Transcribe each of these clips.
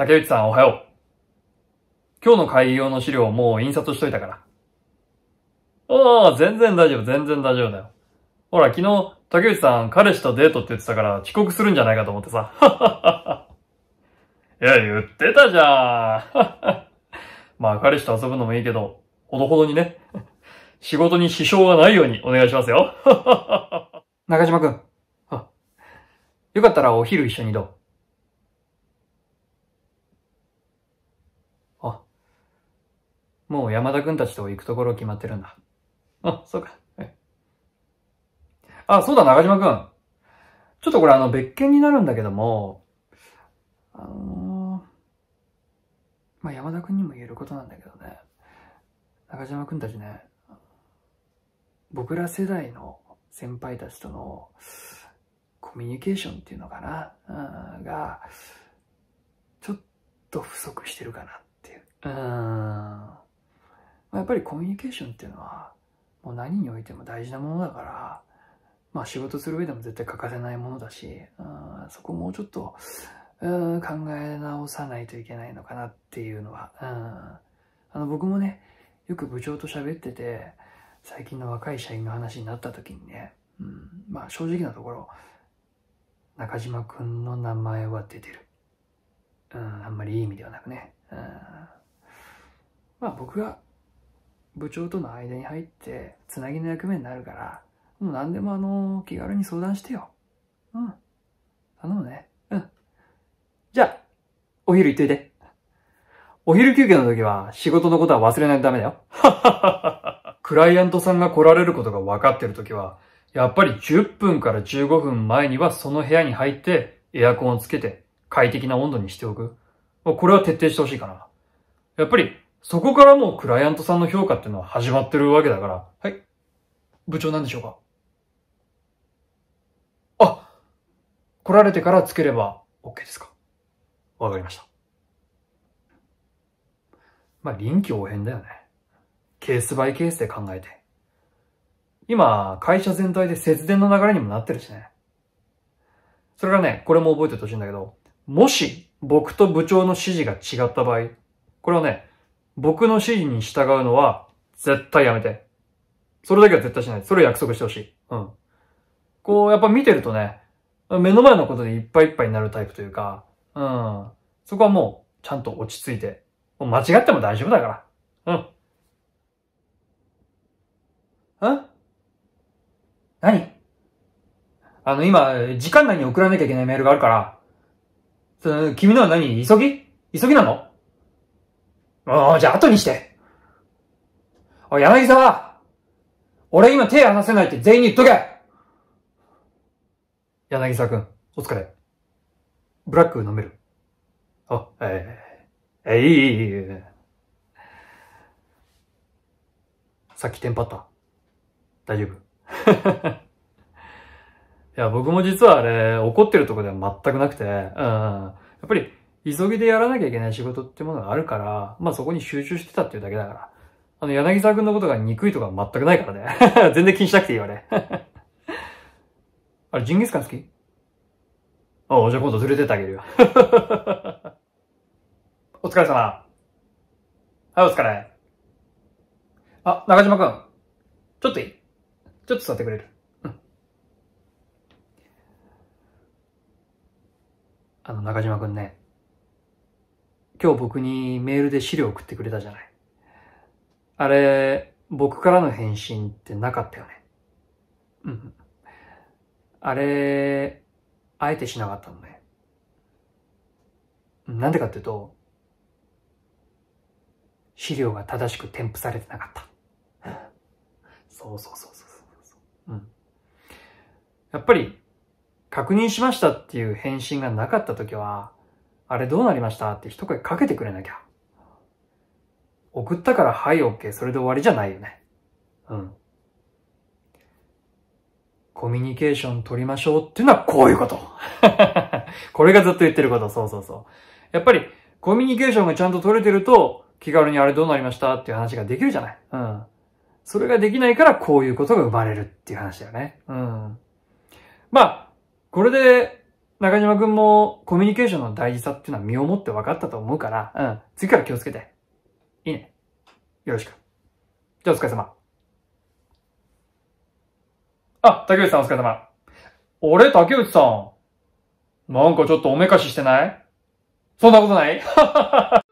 竹内さんおはよう。今日の会議用の資料もう印刷しといたから。ああ、全然大丈夫、全然大丈夫だよ。ほら、昨日、竹内さん、彼氏とデートって言ってたから遅刻するんじゃないかと思ってさ。いや、言ってたじゃん。まあ、彼氏と遊ぶのもいいけど、ほどほどにね。仕事に支障がないようにお願いしますよ。中島くん。よかったらお昼一緒にどうもう山田くんたちと行くところ決まってるんだ。あ、そうか。あ、そうだ、中島くん。ちょっとこれあの、別件になるんだけども、あのー、まあ、山田くんにも言えることなんだけどね、中島くんたちね、僕ら世代の先輩たちとのコミュニケーションっていうのかな、うん、が、ちょっと不足してるかなっていう。うん。やっぱりコミュニケーションっていうのはもう何においても大事なものだから、まあ、仕事する上でも絶対欠かせないものだし、うん、そこもうちょっと、うん、考え直さないといけないのかなっていうのは、うん、あの僕もねよく部長と喋ってて最近の若い社員の話になった時にね、うん、まあ正直なところ中島君の名前は出てる、うん、あんまりいい意味ではなくね、うん、まあ僕が部長との間に入ってつなぎの役目になるからもう何でもあの気軽に相談してようん頼むねうんじゃあお昼行っといてお昼休憩の時は仕事のことは忘れないとダメだよ クライアントさんが来られることが分かってる時はやっぱり10分から15分前にはその部屋に入ってエアコンをつけて快適な温度にしておく。これは徹底してほしいかな。やっぱりそこからもうクライアントさんの評価っていうのは始まってるわけだから。はい。部長なんでしょうかあ来られてからつければ OK ですかわかりました。まあ、臨機応変だよね。ケースバイケースで考えて。今、会社全体で節電の流れにもなってるしね。それからね、これも覚えててほしいんだけど、もし僕と部長の指示が違った場合、これはね、僕の指示に従うのは絶対やめて。それだけは絶対しない。それを約束してほしい。うん。こう、やっぱ見てるとね、目の前のことでいっぱいいっぱいになるタイプというか、うん。そこはもう、ちゃんと落ち着いて。もう間違っても大丈夫だから。うん。ん何あの、今、時間内に送らなきゃいけないメールがあるから、その、君のは何急ぎ急ぎなのああ、じゃあ後にして。おい、柳沢俺今手離せないって全員に言っとけ柳沢くん、お疲れ。ブラック飲めるあ、えー、えー、いい、いい、いい。さっきテンパった。大丈夫。いや、僕も実はあれ、怒ってるとこでは全くなくて、うん。やっぱり、急ぎでやらなきゃいけない仕事ってものがあるから、まあそこに集中してたっていうだけだから。あの、柳沢くんのことが憎いとか全くないからね。全然気にしなくていいよ、あれ。あれ、ジンギスカン好きああ、じゃあ今度連れてってあげるよ。お疲れ様。はい、お疲れ。あ、中島くん。ちょっといいちょっと座ってくれる。うん。あの、中島くんね。今日僕にメールで資料送ってくれたじゃない。あれ、僕からの返信ってなかったよね。うん。あれ、あえてしなかったのね。なんでかっていうと、資料が正しく添付されてなかった。そうそうそうそうそう。うん。やっぱり、確認しましたっていう返信がなかった時は、あれどうなりましたって一声かけてくれなきゃ。送ったからはい OK それで終わりじゃないよね。うん。コミュニケーション取りましょうっていうのはこういうこと。これがずっと言ってること。そうそうそう。やっぱりコミュニケーションがちゃんと取れてると気軽にあれどうなりましたっていう話ができるじゃない。うん。それができないからこういうことが生まれるっていう話だよね。うん。まあ、これで中島くんもコミュニケーションの大事さっていうのは身をもって分かったと思うから、うん。次から気をつけて。いいね。よろしく。じゃあお疲れ様。あ、竹内さんお疲れ様。俺、竹内さん。なんかちょっとおめかししてないそんなことないは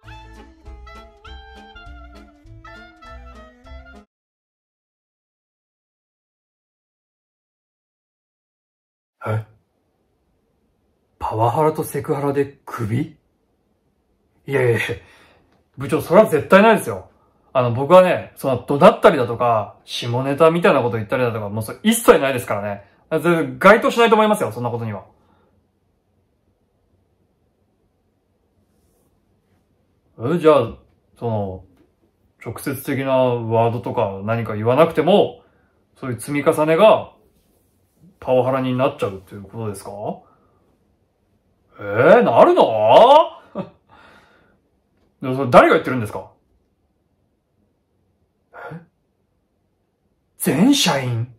い パワハラとセクハラで首いやいやいや、部長、それは絶対ないですよ。あの、僕はね、その、怒鳴ったりだとか、下ネタみたいなこと言ったりだとか、もうそれ一切ないですからね。全然該当しないと思いますよ、そんなことには。え、じゃあ、その、直接的なワードとか何か言わなくても、そういう積み重ねが、パワハラになっちゃうっていうことですかえー、なるの 誰が言ってるんですかえ全社員